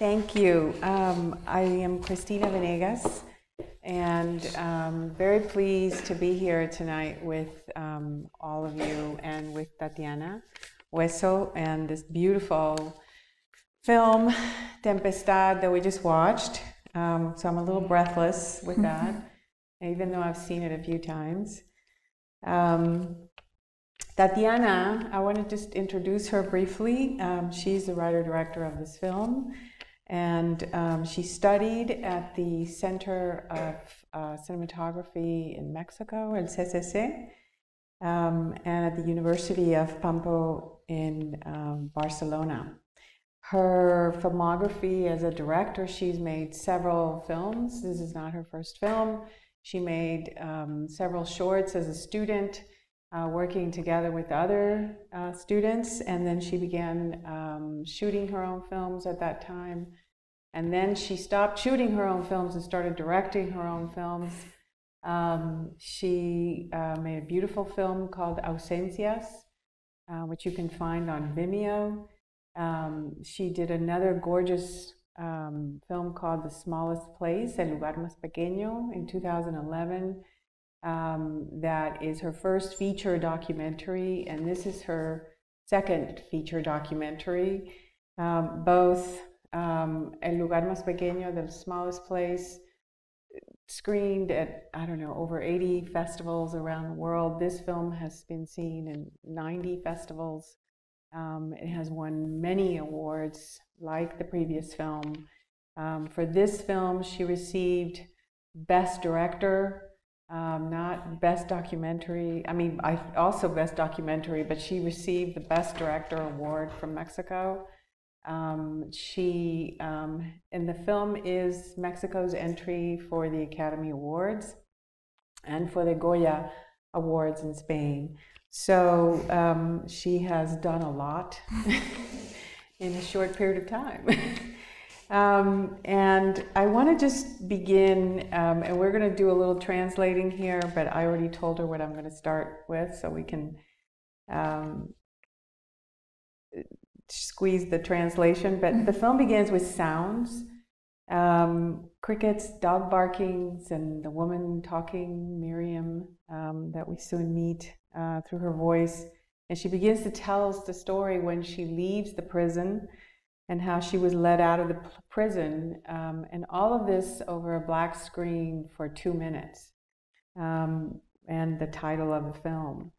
Thank you. Um, I am Christina Venegas, and um, very pleased to be here tonight with um, all of you and with Tatiana Hueso and this beautiful film, Tempestad, that we just watched. Um, so I'm a little breathless with that, even though I've seen it a few times. Um, Tatiana, I want to just introduce her briefly. Um, she's the writer director of this film. And um, she studied at the Center of uh, Cinematography in Mexico, El CCC, um, and at the University of Pampo in um, Barcelona. Her filmography as a director, she's made several films. This is not her first film. She made um, several shorts as a student, uh, working together with other uh, students, and then she began um, shooting her own films at that time. And then she stopped shooting her own films and started directing her own films. Um, she uh, made a beautiful film called Ausencias, uh, which you can find on Vimeo. Um, she did another gorgeous um, film called The Smallest Place, El Lugar Más Pequeño, in 2011. Um, that is her first feature documentary, and this is her second feature documentary. Um, both um, el lugar más pequeño, the smallest place, screened at, I don't know, over 80 festivals around the world. This film has been seen in 90 festivals. Um, it has won many awards, like the previous film. Um, for this film, she received Best Director, um, not Best Documentary. I mean, I, also Best Documentary, but she received the Best Director award from Mexico. Um, she um, the film is Mexico's entry for the Academy Awards and for the Goya Awards in Spain. So um, she has done a lot in a short period of time. Um, and I want to just begin, um, and we're going to do a little translating here, but I already told her what I'm going to start with, so we can um, squeeze the translation, but the film begins with sounds um, crickets, dog barkings, and the woman talking, Miriam, um, that we soon meet uh, through her voice. And she begins to tell us the story when she leaves the prison and how she was let out of the prison. Um, and all of this over a black screen for two minutes, um, and the title of the film.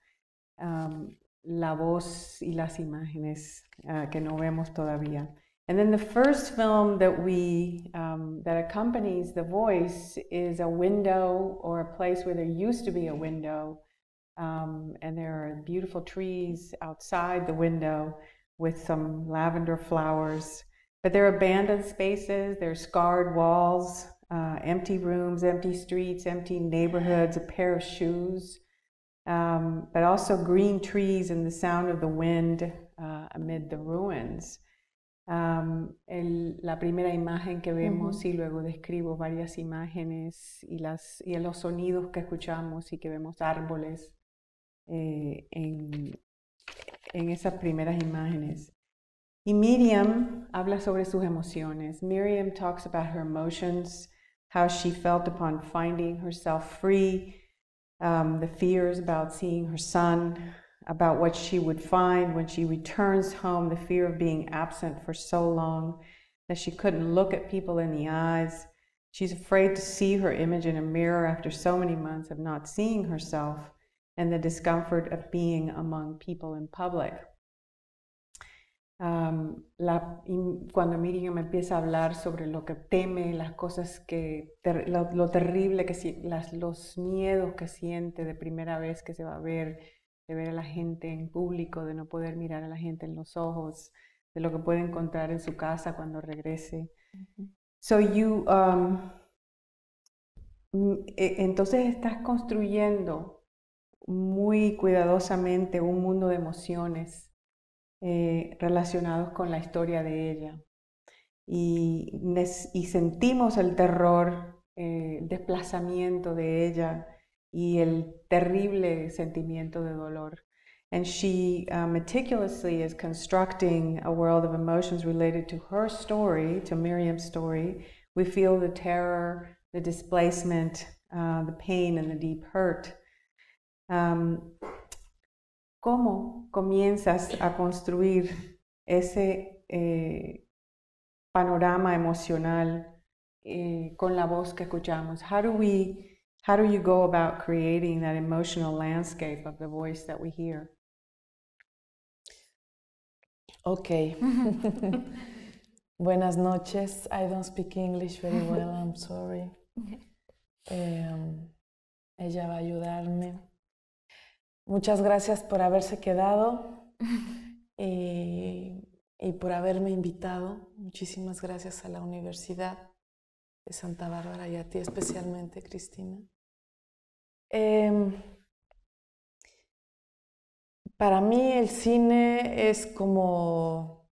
Um, la voz y las imágenes uh, que no vemos todavía. And then the first film that we um, that accompanies the voice is a window or a place where there used to be a window, um, and there are beautiful trees outside the window with some lavender flowers. But there are abandoned spaces, there are scarred walls, uh, empty rooms, empty streets, empty neighborhoods, a pair of shoes um, but also green trees and the sound of the wind uh, amid the ruins. Um, el, la primera imagen que vemos uh -huh. y luego describo varias imágenes y, las, y los sonidos que escuchamos y que vemos árboles eh, en, en esas primeras imágenes. Y Miriam habla sobre sus emociones. Miriam talks about her emotions, how she felt upon finding herself free um, the fears about seeing her son, about what she would find when she returns home, the fear of being absent for so long that she couldn't look at people in the eyes. She's afraid to see her image in a mirror after so many months of not seeing herself and the discomfort of being among people in public. la, cuando Miriam empieza a hablar sobre lo que teme, las cosas que, lo, terrible que las, los miedos que siente de primera vez que se va a ver, de ver a la gente en público, de no poder mirar a la gente en los ojos, de lo que puede encontrar en su casa cuando regrese. So you, um, mm, e, entonces estás construyendo muy cuidadosamente un mundo de emociones eh, relacionados con la historia de ella. Y, y sentimos el terror, el eh, desplazamiento de ella y el terrible sentimiento de dolor. And she uh, meticulously is constructing a world of emotions related to her story, to Miriam's story. We feel the terror, the displacement, uh, the pain, and the deep hurt. Um, ¿Cómo comienzas a construir ese eh, panorama emocional eh, con la voz que escuchamos? How do we How do you go about creating that emotional landscape of the voice that we hear? Okay. Buenas noches. I don't speak English very well. I'm sorry. Em, ella va a ayudarme. Muchas gracias por haberse quedado y, por haberme invitado. Muchísimas gracias a la Universidad de Santa Bárbara y a ti especialmente, Cristina. Em, para mí el cine es como...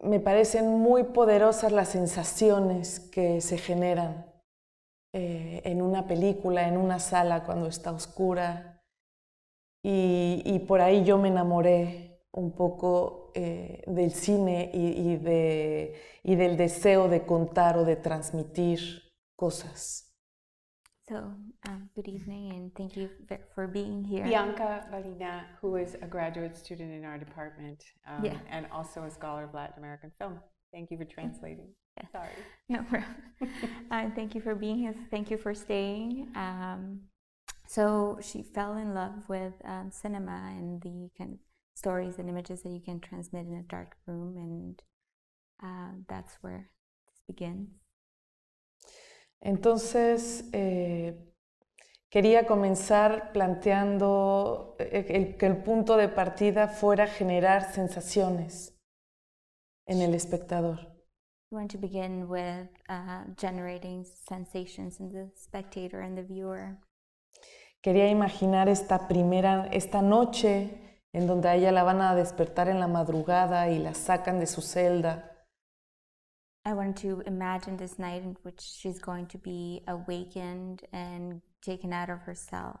Me parecen muy poderosas las sensaciones que se generan eh, en una película, en una sala cuando está oscura. Y, y por ahí yo me enamoré un poco eh, del cine y, y, de, y del deseo de contar o de transmitir cosas. So, um, good evening and thank you for being here. Bianca Valina, who is a graduate student in our department um, and also a scholar of Latin American film. Thank you for translating. Sorry. No problem. uh, thank you for being here. Thank you for staying. Um, so she fell in love with um, cinema and the kind of stories and images that you can transmit in a dark room, and uh, that's where this begins. Entonces, eh, quería comenzar planteando eh, el, que el punto de partida fuera generar sensaciones en el espectador. You want to begin with uh, generating sensations in the spectator and the viewer. Quería imaginar esta primera, esta noche en donde a ella la van a despertar en la madrugada y la sacan de su celda. I want to imagine this night in which she's going to be awakened and taken out of her cell.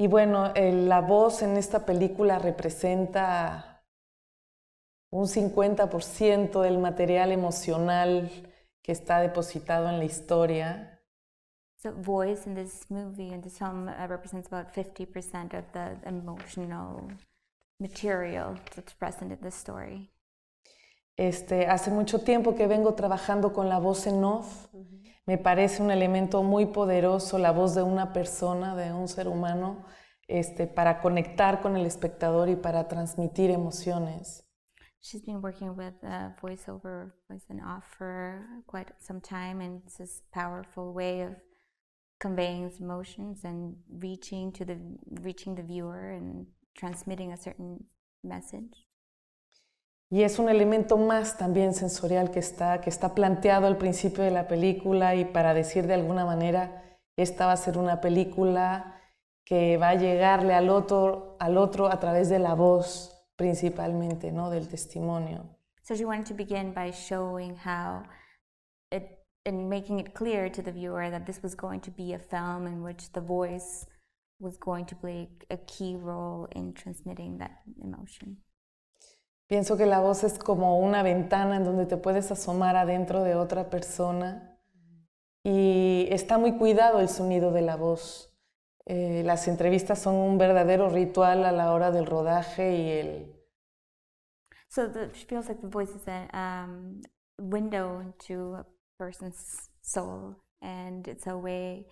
Y bueno, la voz en esta película representa un 50% del material emocional que está depositado en la historia. So voice in this movie in this film uh, represents about 50% of the emotional material that's present in the story. Este, hace mucho tiempo que vengo trabajando con la voz en off. Mm-hmm. Me parece un elemento muy poderoso la voz de una persona, de un ser humano, este, para conectar con el espectador y para transmitir emociones. She's been working with uh, voiceover voice and off for quite some time, and it's this powerful way of conveying emotions and reaching to the reaching the viewer and transmitting a certain message. Y es un elemento más también sensorial que está, que está planteado al principio de la película y para decir de alguna manera, esta va a ser una película que va a llegarle al otro, al otro a través de la voz principalmente, ¿no? del testimonio. So she wanted to begin by showing how it and making it clear to the viewer that this was going to be a film in which the voice was going to play a key role in transmitting that emotion. Pienso que la voz es como una ventana en donde te puedes asomar adentro de otra persona y está muy cuidado el sonido de la voz. Eh, las entrevistas son un verdadero ritual a la hora del rodaje y el... So feels like the voice is a um, window a person's soul and it's a way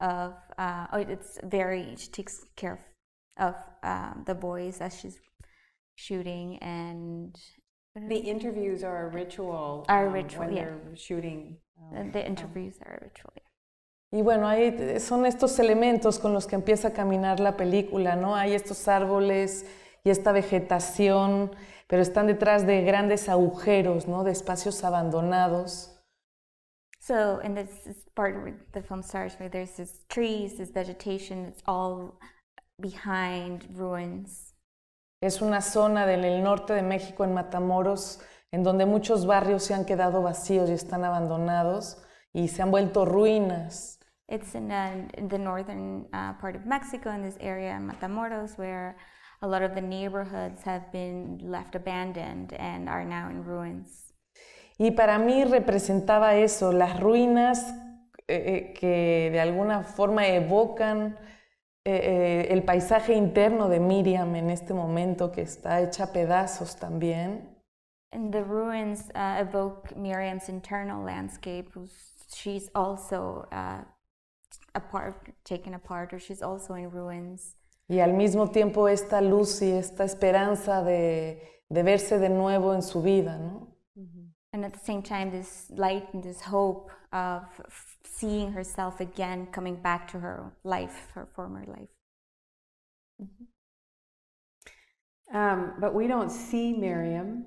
of uh, oh, it's very takes care of, um, the as shooting and the interviews are a ritual. Are a um, ritual, when yeah. they're shooting. Um, the interviews are a ritual. Yeah. Y bueno, hay, son estos elementos con los que empieza a caminar la película, ¿no? Hay estos árboles y esta vegetación, pero están detrás de grandes agujeros, ¿no? De espacios abandonados. So, in this part where the film starts, where there's these trees, this vegetation, it's all behind ruins. Es una zona del norte de México, en Matamoros, en donde muchos barrios se han quedado vacíos y están abandonados y se han vuelto ruinas. It's in, uh, in the northern uh, part of Mexico, in this area in Matamoros, where a lot of the neighborhoods have been left abandoned and are now in ruins. Y para mí representaba eso, las ruinas eh, eh, que de alguna forma evocan eh, eh, el paisaje interno de Miriam en este momento que está hecha pedazos también. And the ruins uh, evoke Miriam's internal landscape, she's also uh, apart, taken apart, or she's also in ruins. Y al mismo tiempo esta luz y esta esperanza de, de verse de nuevo en su vida, ¿no? Mm -hmm. And at the same time, this light and this hope of seeing herself again, coming back to her life, her former life. Mm-hmm. um, but we don't see Miriam.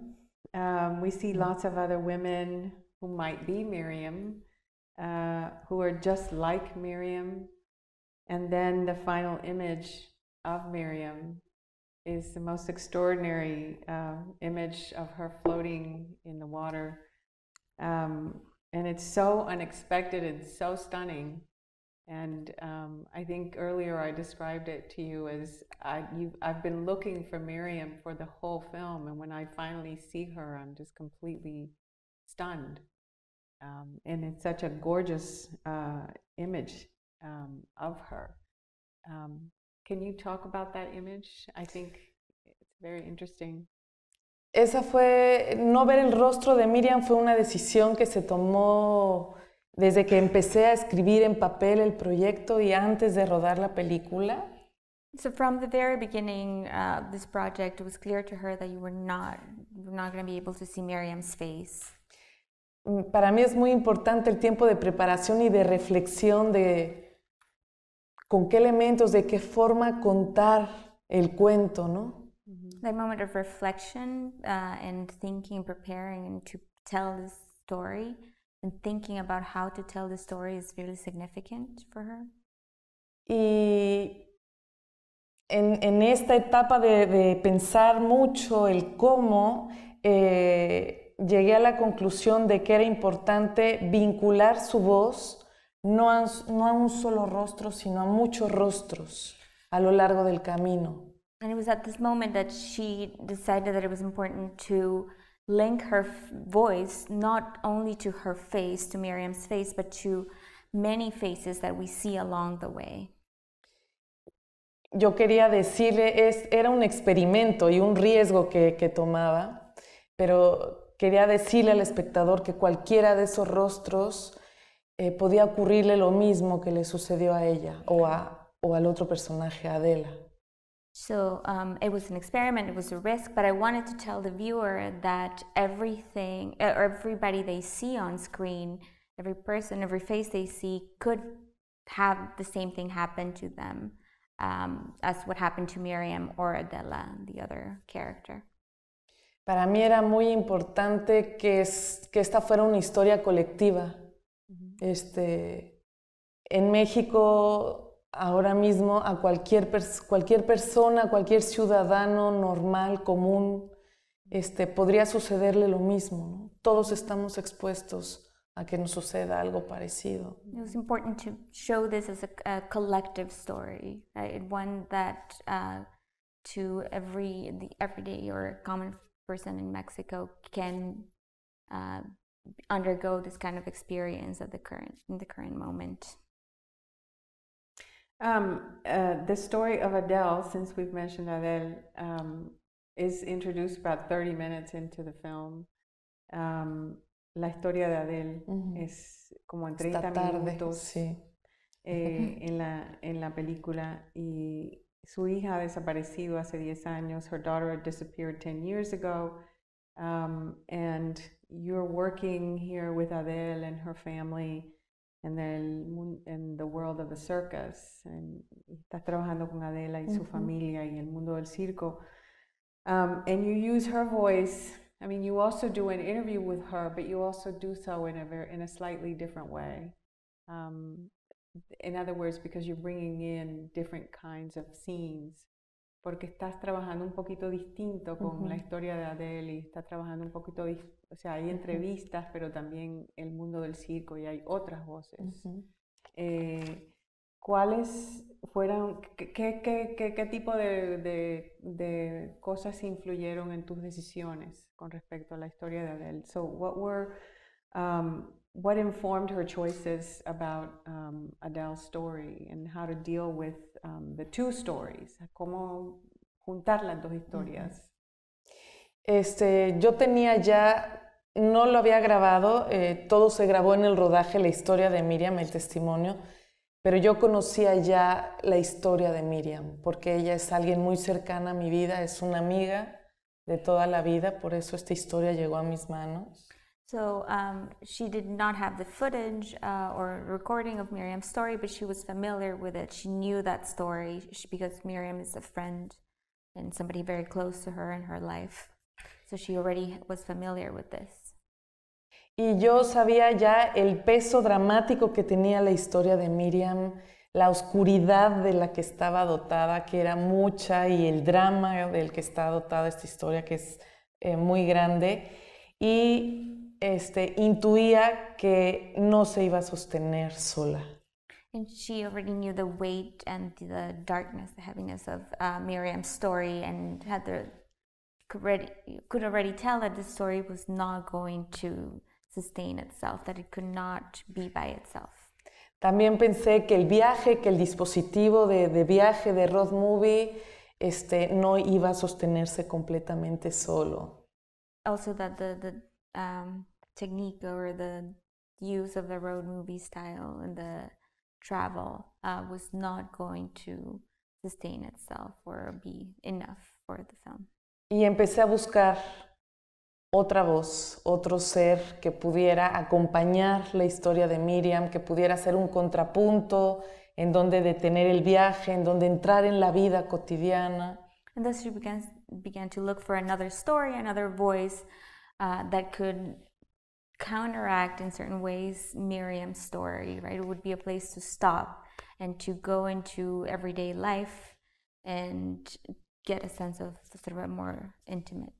Um, we see mm-hmm. lots of other women who might be Miriam, uh, who are just like Miriam. And then the final image of Miriam is the most extraordinary uh, image of her floating in the water. Um, and it's so unexpected and so stunning. And um, I think earlier I described it to you as I, have been looking for Miriam for the whole film, and when I finally see her, I'm just completely stunned. Um, and it's such a gorgeous uh, image um, of her. Um, can you talk about that image? I think it's very interesting. esa fue, no ver el rostro de Miriam fue una decisión que se tomó desde que empecé a escribir en papel el proyecto y antes de rodar la película. So from the very beginning, uh, this project it was clear to her that you were not, not going to be able to see Miriam's face. Mm, para mí es muy importante el tiempo de preparación y de reflexión de con qué elementos, de qué forma contar el cuento, ¿no? that moment of reflection uh, and thinking, preparing to tell this story and thinking about how to tell the story is really significant for her. Y en, en esta etapa de, de, pensar mucho el cómo, eh, llegué a la conclusión de que era importante vincular su voz no a, no a un solo rostro, sino a muchos rostros a lo largo del camino. And it was at this moment that she decided that it was important to link her voice not only to her face, to Miriam's face, but to many faces that we see along the way. Yo quería decirle, era un experimento y un riesgo que, tomaba, pero quería decirle al espectador que cualquiera de esos rostros eh, podía ocurrirle lo mismo que le sucedió a ella o, a, o al otro personaje, Adela. So um, it was an experiment, it was a risk, but I wanted to tell the viewer that everything, everybody they see on screen, every person, every face they see could have the same thing happen to them um, as what happened to Miriam or Adela, the other character. Para mí era muy importante que, es, que esta fuera una historia colectiva. Mm -hmm. este, en México ahora mismo a cualquier, cualquier persona, cualquier ciudadano normal, común, este, podría sucederle lo mismo. Todos estamos expuestos a que nos suceda algo parecido. It was important to show this as a, collective story, right? one that uh, to every the everyday or common person in Mexico can uh, undergo this kind of experience at the current in the current moment. Um, uh, the story of Adele, since we've mentioned Adele, um, is introduced about 30 minutes into the film. Um, la historia de Adele uh -huh. es como en 30 tarde, minutos sí. eh, en, la, en la película y su hija ha desaparecido hace 10 años. Her daughter disappeared 10 years ago. Um, and you're working here with Adele and her family and then in the world of the circus, and estás trabajando con Adela y mm -hmm. su familia y el mundo del circo. Um, and you use her voice. I mean, you also do an interview with her, but you also do so in a very, in a slightly different way. Um, in other words, because you're bringing in different kinds of scenes porque estás trabajando un poquito distinto con la historia de Adele y estás trabajando un poquito, o sea, hay entrevistas, pero también el mundo del circo y hay otras voces. Eh, ¿Cuáles fueron, qué, qué, qué, qué tipo de, de, de, cosas influyeron en tus decisiones con respecto a la historia de Adele? So, what um, what informed her choices about um, Adele's story and how to deal with um, the two stories? ¿Cómo juntar las dos historias? Este, yo tenía ya, no lo había grabado, eh, todo se grabó en el rodaje, la historia de Miriam, el testimonio, pero yo conocía ya la historia de Miriam, porque ella es alguien muy cercana a mi vida, es una amiga de toda la vida, por eso esta historia llegó a mis manos. So um, she did not have the footage uh, or recording of Miriam's story, but she was familiar with it. She knew that story she, because Miriam is a friend and somebody very close to her in her life. So she already was familiar with this. Y yo sabía ya el peso dramático que tenía la historia de Miriam, la oscuridad de la que estaba dotada, que era mucha, y el drama del que está dotada esta historia, que es eh, muy grande. Y este, intuía que no se iba a sostener sola. And she already knew the weight and the darkness, the heaviness of uh, Miriam's story, and had the, could, already, could already tell that the story was not going to sustain itself, that it could not be by itself. También pensé que el viaje, que el dispositivo de, de viaje de Road Movie este, no iba a sostenerse completamente solo. Also that the, the um, technique or the use of the road movie style and the travel uh, was not going to sustain itself or be enough for the film. Y empecé a buscar otra voz, otro ser que pudiera acompañar la historia de Miriam, que pudiera ser un contrapunto en donde detener el viaje, en donde entrar en la vida cotidiana. And thus she began, began to look for another story, another voice uh, that could counteract in certain ways Miriam's story, right? It would be a place to stop and to go into everyday life and get a sense of sort of a more intimate.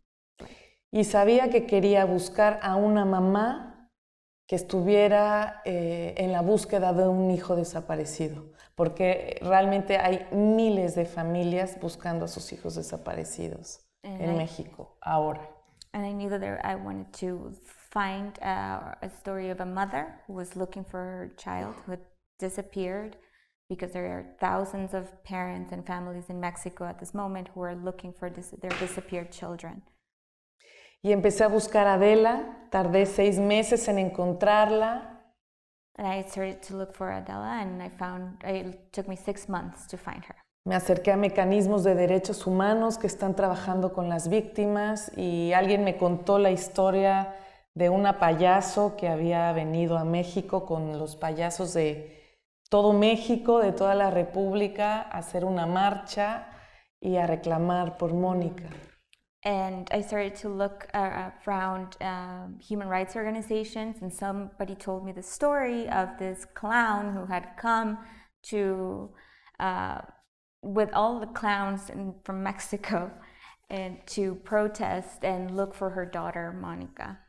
Y sabía que quería buscar a una mamá que estuviera eh, en la búsqueda de un hijo desaparecido, porque realmente hay miles de familias buscando a sus hijos desaparecidos en México ahora. And I knew that I wanted to find uh, a story of a mother who was looking for her child who had disappeared because there are thousands of parents and families in Mexico at this moment who are looking for their disappeared children. Y empecé a buscar a Adela. Tardé seis meses en encontrarla. And I started to look for Adela, and I found. It took me six months to find her. Me acerqué a mecanismos de derechos humanos que están trabajando con las víctimas y alguien me contó la historia de una payaso que había venido a México con los payasos de todo México, de toda la República, a hacer una marcha y a reclamar por Mónica. And I started to look uh, around um, human rights organizations, and somebody told me the story of this clown who had come to, uh, with all the clowns from Mexico, and to protest and look for her daughter, Monica.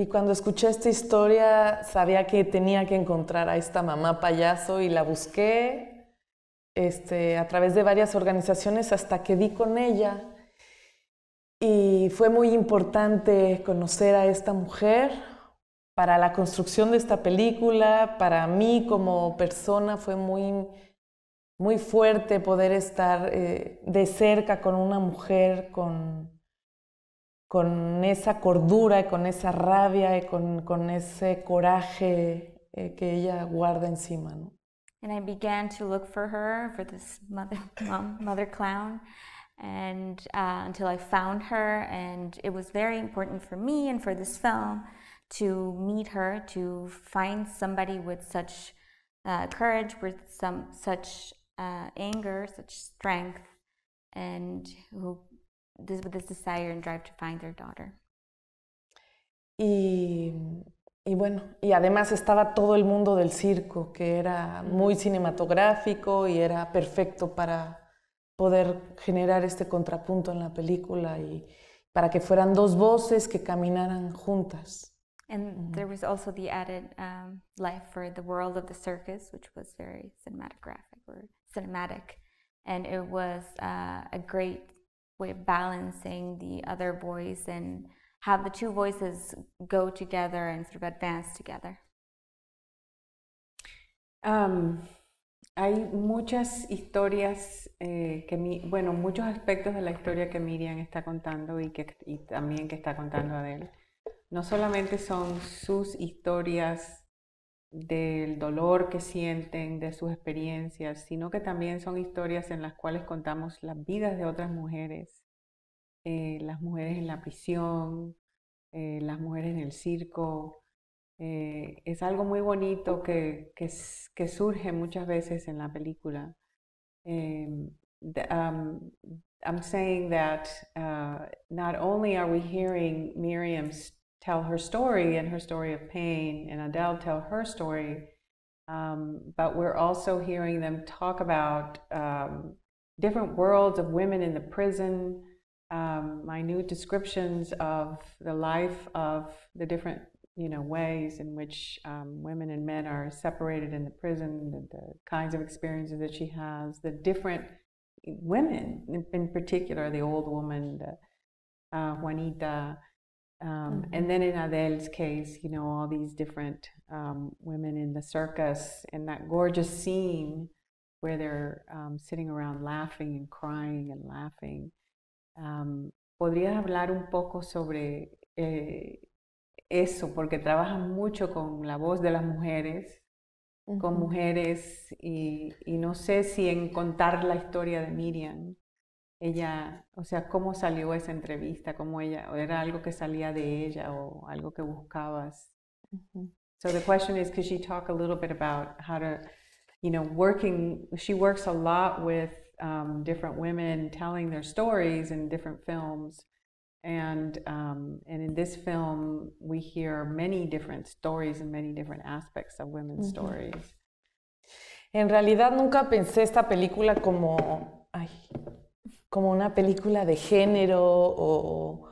Y cuando escuché esta historia, sabía que tenía que encontrar a esta mamá payaso y la busqué este, a través de varias organizaciones hasta que di con ella. Y fue muy importante conocer a esta mujer para la construcción de esta película. Para mí como persona fue muy, muy fuerte poder estar eh, de cerca con una mujer con con esa cordura, y con esa rabia, y con, con ese coraje eh, que ella guarda encima. ¿no? And I began to look for her, for this mother, mom, mother clown, and uh, until I found her, and it was very important for me and for this film to meet her, to find somebody with such uh, courage, with some such uh, anger, such strength, and who this, with this desire and drive to find their daughter. Y, y bueno, y además estaba todo el mundo del circo, que era muy cinematográfico y era perfecto para poder generar este contrapunto en la película y para que fueran dos voces que caminaran juntas. And there was also the added um, life for the world of the circus, which was very cinematographic or cinematic. And it was uh, a great way of balancing the other voice and have the two voices go together and sort of advance together? Um, hay muchas historias eh, que, mi, bueno, muchos aspectos de la historia que Miriam está contando y, que, y también que está contando Adele. No solamente son sus historias del dolor que sienten, de sus experiencias, sino que también son historias en las cuales contamos las vidas de otras mujeres, eh, las mujeres en la prisión, eh, las mujeres en el circo. Eh, es algo muy bonito que, que, surge muchas veces en la película. Em, um, I'm saying that uh, not only are we hearing Miriam's tell her story and her story of pain, and Adele tell her story. Um, but we're also hearing them talk about um, different worlds of women in the prison, um, minute descriptions of the life of the different you know ways in which um, women and men are separated in the prison, the, the kinds of experiences that she has, the different women in, in particular, the old woman, the, uh, Juanita, um, mm-hmm. And then in Adele's case, you know, all these different um, women in the circus and that gorgeous scene where they're um, sitting around laughing and crying and laughing. Um, ¿Podrías hablar un poco sobre eh, eso? Porque trabajas mucho con la voz de las mujeres, uh-huh. con mm-hmm. mujeres, y, y no sé si en contar la historia de Miriam ella, o sea, cómo salió esa entrevista, cómo ella, o era algo que salía de ella o algo que buscabas. So the question is, could she talk a little bit about how to, you know, working? She works a lot with um, different women telling their stories in different films, and um, and in this film we hear many different stories and many different aspects of women's stories. En realidad nunca pensé esta película como, ay, como una película de género o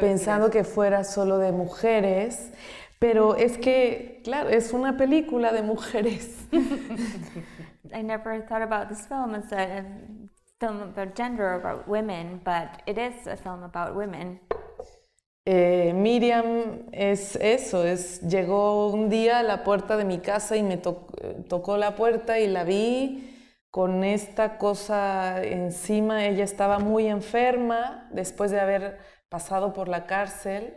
pensando que fuera solo de mujeres, pero es que, claro, es una película de mujeres. I never thought about this film as a film about gender, about women, but it is a film about women. Eh, Miriam es eso, es, llegó un día a la puerta de mi casa y me eh, tocó la puerta y la vi con esta cosa encima. Ella estaba muy enferma después de haber pasado por la cárcel.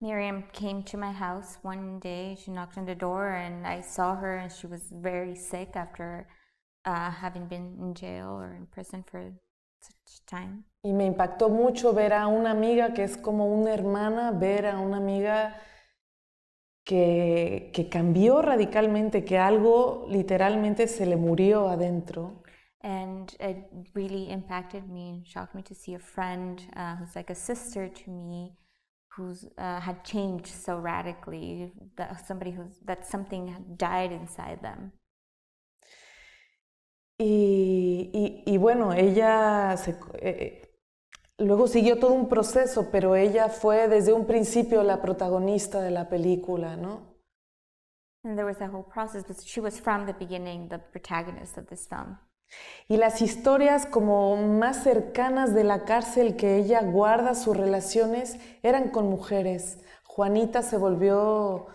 Miriam came to my house one day. She knocked on the door, and I saw her, and she was very sick after uh, having been in jail or in prison for such time. Y me impactó mucho ver a una amiga que es como una hermana, ver a una amiga que, que cambió radicalmente, que algo literalmente se le murió adentro. and it really impacted me and shocked me to see a friend uh, who's like a sister to me who's uh, had changed so radically that somebody who's that something had died inside them y, y, y bueno ella se, eh, eh, Luego siguió todo un proceso, pero ella fue desde un principio la protagonista de la película, ¿no? Y las historias como más cercanas de la cárcel que ella guarda sus relaciones eran con mujeres. Juanita se volvió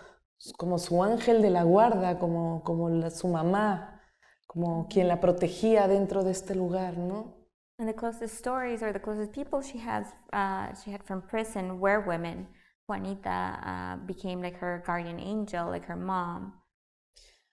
como su ángel de la guarda, como, como su mamá, como quien la protegía dentro de este lugar, ¿no? Y the closest stories or the closest people she has, uh, she had from prison were women. Juanita uh, became like her guardian angel, like her mom.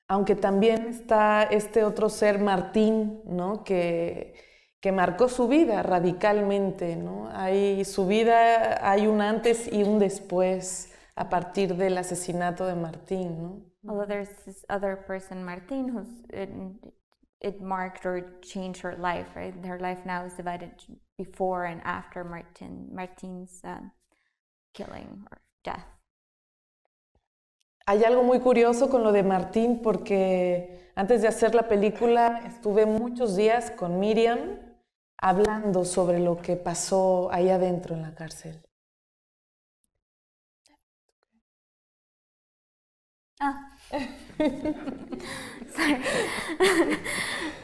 Aunque también está este otro ser, Martín, ¿no? Que, que marcó su vida radicalmente, ¿no? Hay, su vida, hay un antes y un después a partir del asesinato de Martín, ¿no? Martín, uh, it marked or changed her life, right? Her life now is divided before and after Martin Martin's um, killing or death. Hay algo muy curioso con lo de Martín porque antes de hacer la película estuve muchos días con Miriam hablando sobre lo que pasó ahí adentro en la cárcel. Ah. Sorry.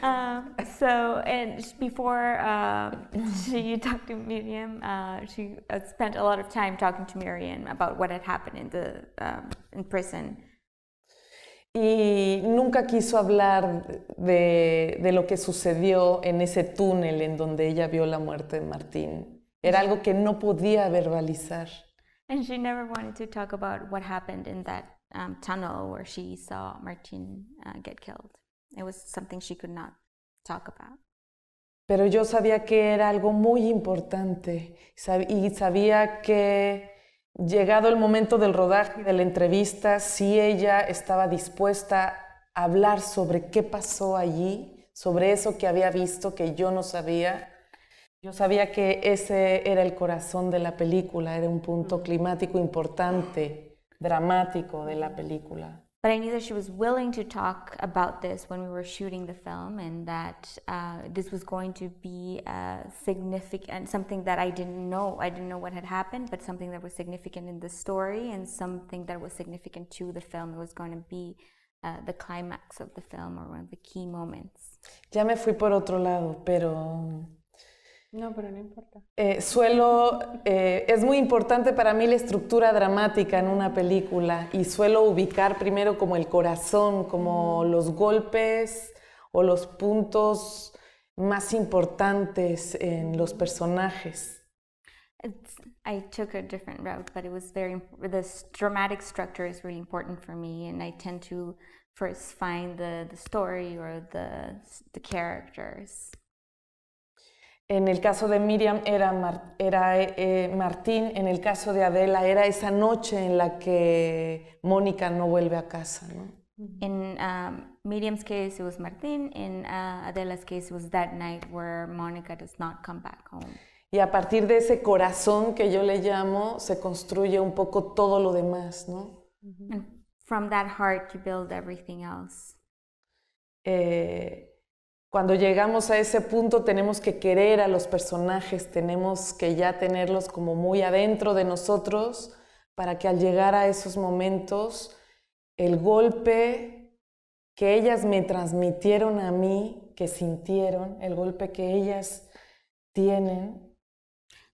um, so, and before um, she talked to Miriam, uh, she uh, spent a lot of time talking to Miriam about what had happened in the um, in prison. y nunca quiso hablar de, de, lo que sucedió en ese túnel en donde ella vio la muerte de Martín. Era algo que no podía verbalizar. And she never wanted to talk about what happened in that Um, tunnel where she saw Martin uh, get killed. It was something she could not talk about. Pero yo sabía que era algo muy importante y sabía que llegado el momento del rodaje, y de la entrevista, si ella estaba dispuesta a hablar sobre qué pasó allí, sobre eso que había visto que yo no sabía, yo sabía que ese era el corazón de la película, era un punto climático importante dramático de la película. But I knew that she was willing to talk about this when we were shooting the film, and that uh, this was going to be significant something that I didn't know. I didn't know what had happened, but something that was significant in the story and something that was significant to the film. It was going to be Uh, the climax of the film or one of the key moments. Ya me fui por otro lado, pero um, no, pero no importa. Eh, suelo, eh, es muy importante para mí la estructura dramática en una película y suelo ubicar primero como el corazón, como mm. los golpes o los puntos más importantes en los personajes. I took a different route, but it was very this dramatic structure is really important for me, and I tend to first find the, the story or the the characters. En el caso de Miriam era, era eh, Martín, en el caso de Adela era esa noche en la que Mónica no vuelve a casa. ¿no? In um, Miriam's case, it was Martín. In uh, Adela's case, it was that night where Monica does not come back home. Y a partir de ese corazón que yo le llamo, se construye un poco todo lo demás, ¿no? And from that heart, you build everything else. Eh, cuando llegamos a ese punto tenemos que querer a los personajes, tenemos que ya tenerlos como muy adentro de nosotros para que al llegar a esos momentos el golpe que ellas me transmitieron a mí, que sintieron, el golpe que ellas tienen.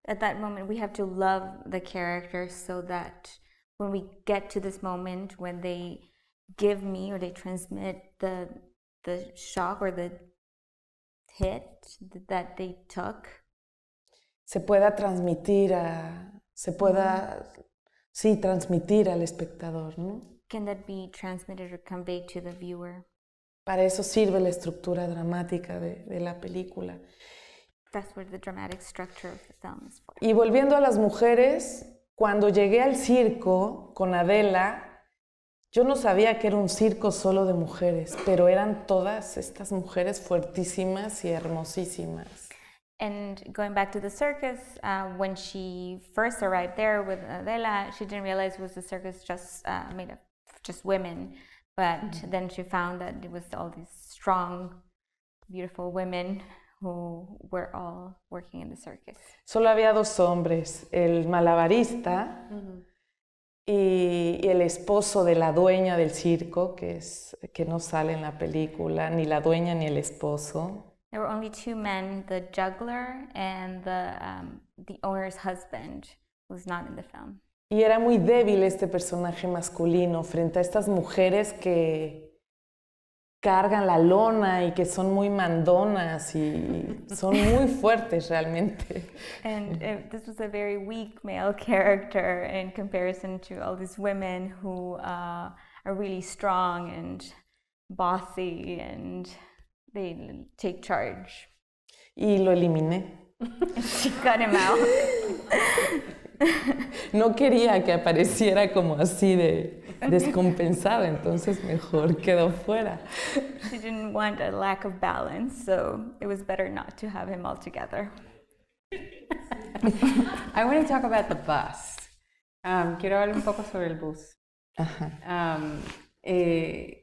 At that moment we have to love the so that when we get to this moment when they give me or they transmit the shock or the that they talk se pueda transmitir a se pueda sí transmitir al espectador, ¿no? Can that be transmitted or conveyed to the viewer? Para eso sirve la estructura dramática de, de la película. That's where the dramatic structure of the film is for. Y volviendo a las mujeres, cuando llegué al circo con Adela, yo no sabía que era un circo solo de mujeres, pero eran todas estas mujeres fuertísimas y hermosísimas. And going back to the circus, uh, when she first arrived there with Adela, she didn't realize it was the circus just uh, made of just women. But mm-hmm. then she found that it was all these strong, beautiful women who were all working in the circus. Solo había dos hombres, el malabarista. Mm-hmm y, el esposo de la dueña del circo, que, es, que no sale en la película, ni la dueña ni el esposo. were only two men, the juggler and the, um, the owner's husband, not in the film. Y era muy débil este personaje masculino frente a estas mujeres que, cargan la lona y que son muy mandonas y son muy fuertes realmente. And uh, this was a very weak male character in comparison to all these women who uh, are really strong and bossy and they take charge. Y lo eliminé. She cut him out. no quería que apareciera como así de descompensada, entonces mejor quedó fuera. She didn't want a lack of balance, so it was better not to have him altogether. I want to talk about the bus. Um, quiero hablar un poco sobre el bus. um, eh,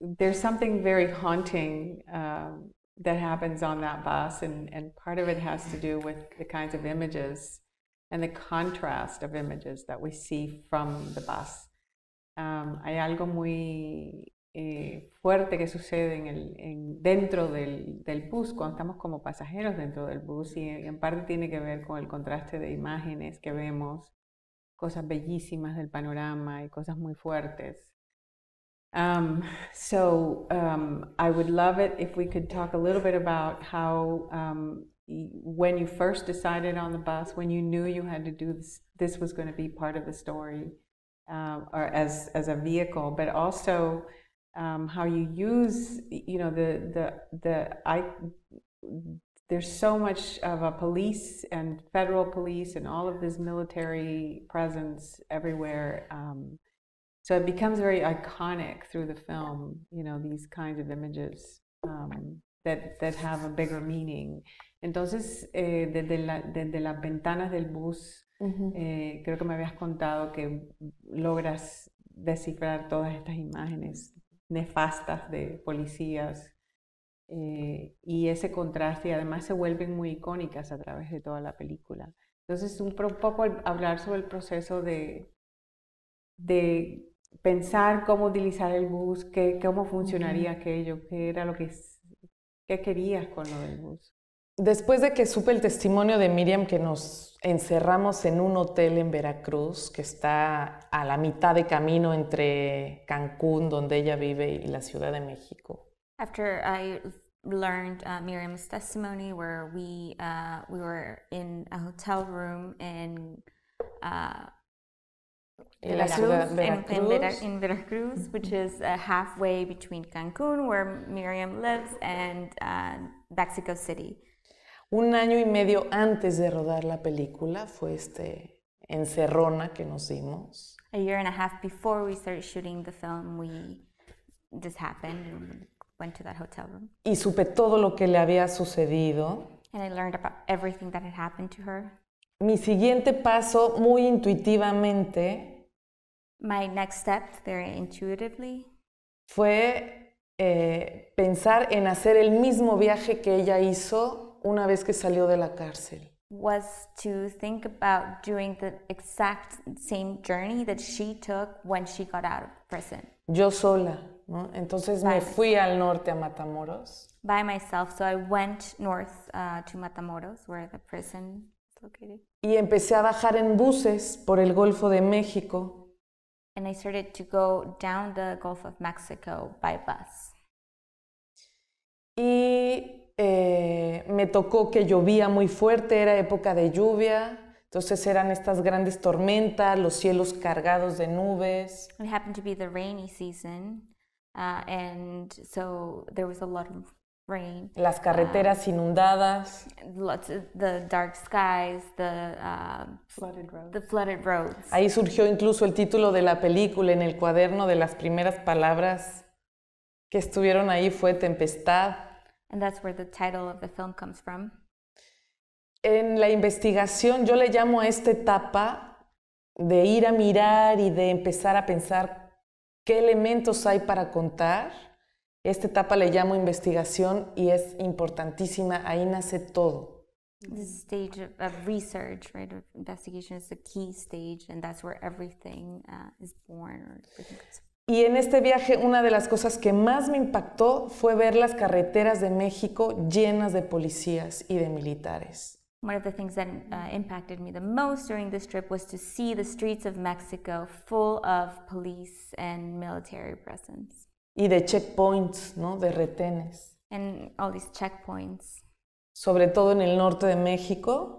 there's something very haunting um, that happens on that bus, and, and part of it has to do with the kinds of images and the contrast of images that we see from the bus. hay algo muy eh, fuerte que sucede dentro del, bus, cuando estamos como pasajeros dentro del bus, y en parte tiene que ver con el contraste de imágenes que vemos, cosas bellísimas del panorama y cosas muy fuertes. Um, so um, I would love it if we could talk a little bit about how um, when you first decided on the bus, when you knew you had to do this, this was going to be part of the story. uh, or as as a vehicle, but also um, how you use you know the the the I there's so much of a police and federal police and all of this military presence everywhere. Um, so it becomes very iconic through the film, you know, these kinds of images um, that, that have a bigger meaning. Entonces, eh, desde, la, desde las ventanas del bus Eh, creo que me habías contado que logras descifrar todas estas imágenes nefastas de policías eh, y ese contraste y además se vuelven muy icónicas a través de toda la película. Entonces, un poco hablar sobre el proceso de, de pensar cómo utilizar el bus, cómo funcionaría aquello, qué era lo que, qué querías con lo del bus. Después de que supe el testimonio de Miriam que nos encerramos en un hotel en Veracruz que está a la mitad de camino entre Cancún, donde ella vive, y la Ciudad de México. After I learned uh, Miriam's testimony, where we uh, we were in a hotel room in uh, in Veracruz, In, Veracruz which is uh, halfway between Cancun, where Miriam lives, and uh, Mexico City. Un año y medio antes de rodar la película fue este encerrona que nos dimos. A year and a half before we started shooting the film, we this happened. Went to that hotel room. Y supe todo lo que le había sucedido. And I learned about everything that had happened to her. Mi siguiente paso, muy intuitivamente, My next step, very intuitively, fue eh, pensar en hacer el mismo viaje que ella hizo una vez que salió de la cárcel. was to think about doing the exact same journey that she took when she got out of prison. Yo sola, ¿no? Entonces By me fui al norte a Matamoros. By myself, so I went north uh, to Matamoros, where the prison is located. Y empecé a bajar en buses por el Golfo de México. And I started to go down the Gulf of Mexico by bus. Y eh, me tocó que llovía muy fuerte, era época de lluvia, entonces eran estas grandes tormentas, los cielos cargados de nubes. It happened to be the rainy season, uh, and so there was a lot of rain. Las carreteras um, inundadas. Lots of the dark skies, uh, the flooded roads. Ahí surgió incluso el título de la película en el cuaderno de las primeras palabras que estuvieron ahí fue tempestad. And that's where the title of the film comes from. En la investigación yo le llamo a esta etapa de ir a mirar y de empezar a pensar qué elementos hay para contar. Esta etapa le llamo investigación y es importantísima, ahí nace todo. This stage of, of, research, right, of investigation is the key stage, and that's where everything uh, is born. Y en este viaje una de las cosas que más me impactó fue ver las carreteras de México llenas de policías y de militares. One of the things that uh, impacted me the most during this trip was to see the streets of Mexico full of police and military presence. Y de checkpoints, ¿no? De retenes. And all these checkpoints. Sobre todo en el norte de México,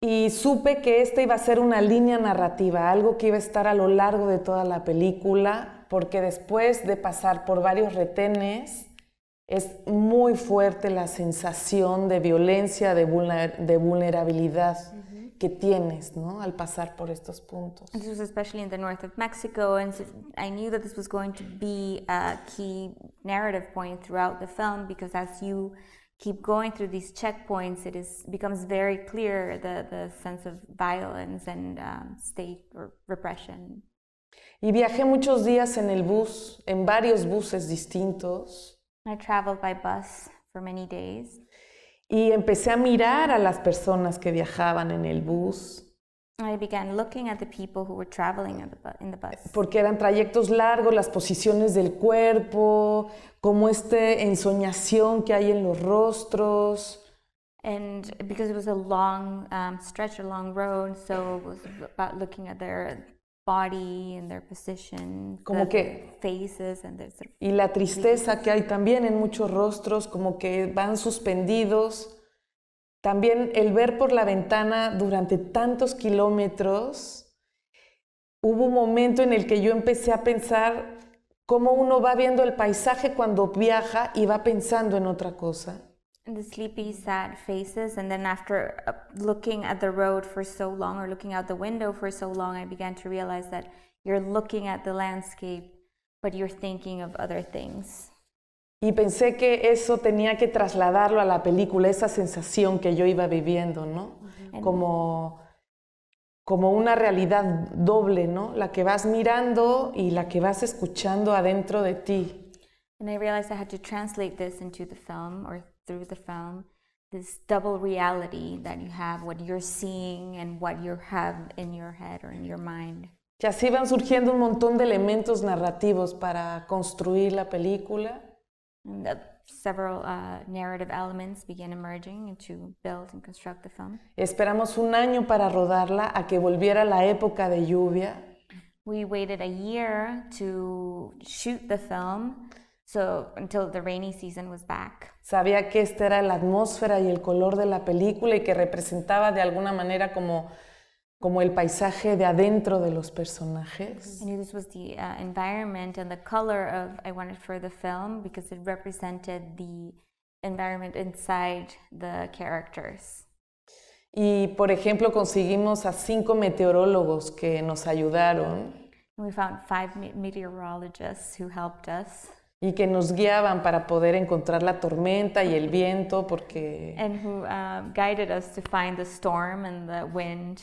y supe que esta iba a ser una línea narrativa, algo que iba a estar a lo largo de toda la película, porque después de pasar por varios retenes, es muy fuerte la sensación de violencia, de, vulnerabilidad que tienes ¿no? al pasar por estos puntos. was especially in the north of Mexico, and I knew that this was going to be throughout the film because as you keep going through these checkpoints, it is becomes very clear the, the sense of violence and um, state or repression. Y viajé muchos días en el bus, en varios buses distintos. I traveled by bus for many days. Y empecé a mirar a las personas que viajaban en el bus. I began looking at the people who were traveling in the, in the bus. Porque eran trayectos largos, las posiciones del cuerpo, como este ensoñación que hay en los rostros. And because it was a long um, stretch, a long road, so it was about looking at their body and their position, como the que, faces and their, y la tristeza que hay también en muchos rostros, como que van suspendidos. También el ver por la ventana durante tantos kilómetros, hubo un momento en el que yo empecé a pensar cómo uno va viendo el paisaje cuando viaja y va pensando en otra cosa. And the sleepy, sad faces. And then, after uh, looking at the road for so long or looking out the window for so long, I began to realize that you're looking at the landscape, but you're thinking of other things. Y pensé que eso tenía que trasladarlo a la película, esa sensación que yo iba viviendo, ¿no? Como, como una realidad doble, ¿no? La que vas mirando y la que vas escuchando adentro de ti. Y así van surgiendo un montón de elementos narrativos para construir la película. Several, uh, narrative elements begin emerging to build and construct the film. Esperamos un año para rodarla a que volviera la época de lluvia. We waited a year to shoot the film. So, until the rainy season was back. Sabía que esta era la atmósfera y el color de la película y que representaba de alguna manera como como el paisaje de adentro de los personajes. I knew this was the uh, environment and the color of I wanted for the film because it represented the environment inside the characters. Y por ejemplo conseguimos a cinco meteorólogos que nos ayudaron. We found five meteorologists who helped us. Y que nos guiaban para poder encontrar la tormenta y el viento porque. And who uh, guided us to find the storm and the wind.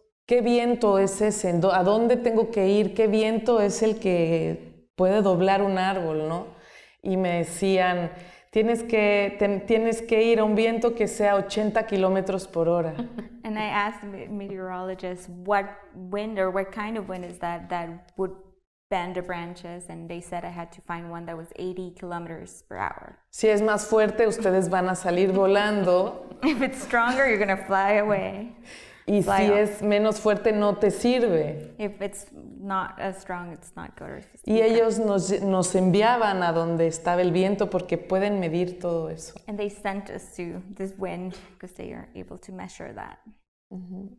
qué viento es ese, a dónde tengo que ir, qué viento es el que puede doblar un árbol, ¿no? Y me decían, tienes que, tienes que ir a un viento que sea 80 kilómetros por hora. And I asked meteorologists what wind or what kind of wind is that that would bend the branches and they said I had to find one that was 80 kilometers per hour. Si es más fuerte, ustedes van a salir volando. If it's stronger, you're going to fly away. Y si es menos fuerte, no te sirve. If it's not as strong, it's not good. Y ellos nos, nos, enviaban a donde estaba el viento porque pueden medir todo eso. And they sent us to this wind because they are able to measure that. Mm -hmm.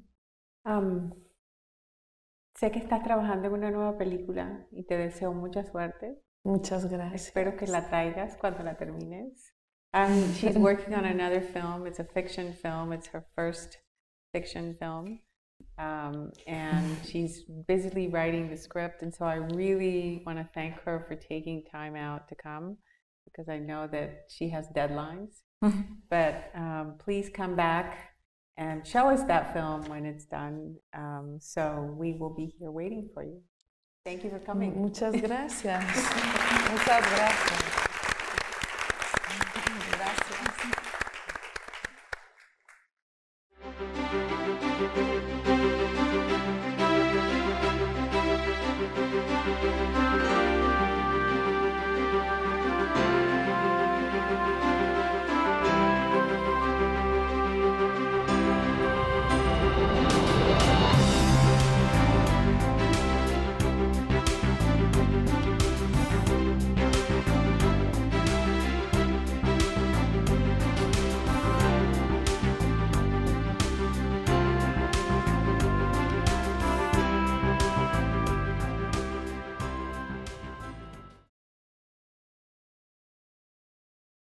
um, sé que estás trabajando en una nueva película y te deseo mucha suerte. Muchas gracias. Espero que la traigas cuando la termines. Um, she's working on another film. It's a fiction film. It's her first fiction film. Um, and she's busily writing the script. And so I really want to thank her for taking time out to come because I know that she has deadlines. but um, please come back and show us that film when it's done. Um, so we will be here waiting for you. Thank you for coming. Muchas gracias. Muchas gracias.